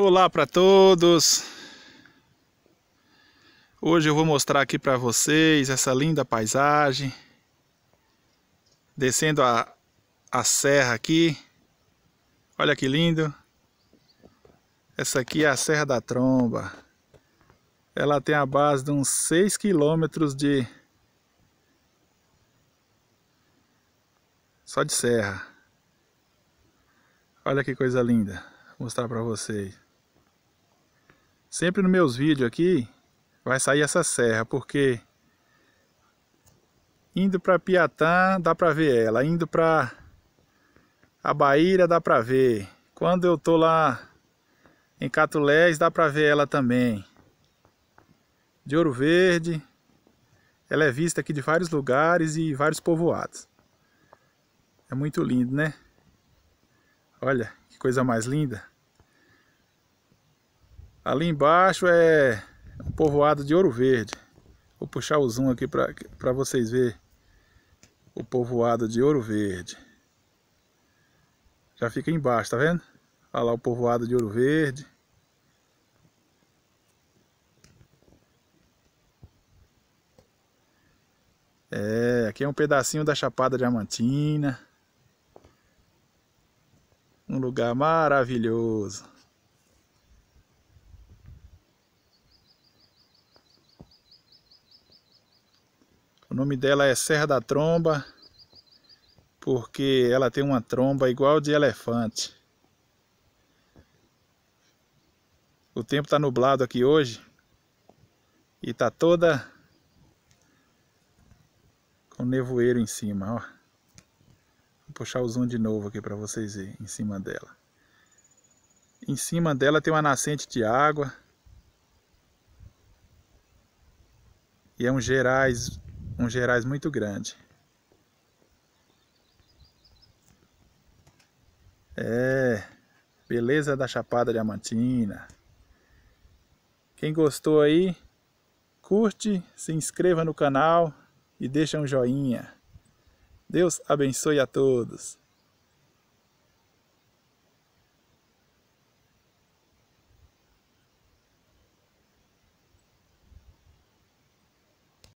Olá para todos! Hoje eu vou mostrar aqui para vocês essa linda paisagem descendo a, a serra aqui. Olha que lindo! Essa aqui é a Serra da Tromba. Ela tem a base de uns 6 quilômetros de só de serra. Olha que coisa linda, vou mostrar para vocês. Sempre nos meus vídeos aqui vai sair essa serra, porque indo para Piatã dá para ver ela, indo para a Bahia dá para ver. Quando eu tô lá em Catulés dá para ver ela também. De Ouro Verde, ela é vista aqui de vários lugares e vários povoados. É muito lindo, né? Olha, que coisa mais linda. Ali embaixo é um povoado de Ouro Verde. Vou puxar o zoom aqui para vocês verem o povoado de Ouro Verde. Já fica embaixo, tá vendo? Olha lá o povoado de Ouro Verde. É, aqui é um pedacinho da Chapada Diamantina. Um lugar maravilhoso. nome dela é Serra da Tromba, porque ela tem uma tromba igual de elefante. O tempo está nublado aqui hoje e está toda com nevoeiro em cima, ó. Vou puxar o zoom de novo aqui para vocês verem em cima dela. Em cima dela tem uma nascente de água. E é um Gerais um Gerais muito grande. É, beleza da Chapada Diamantina. Quem gostou aí, curte, se inscreva no canal e deixa um joinha. Deus abençoe a todos.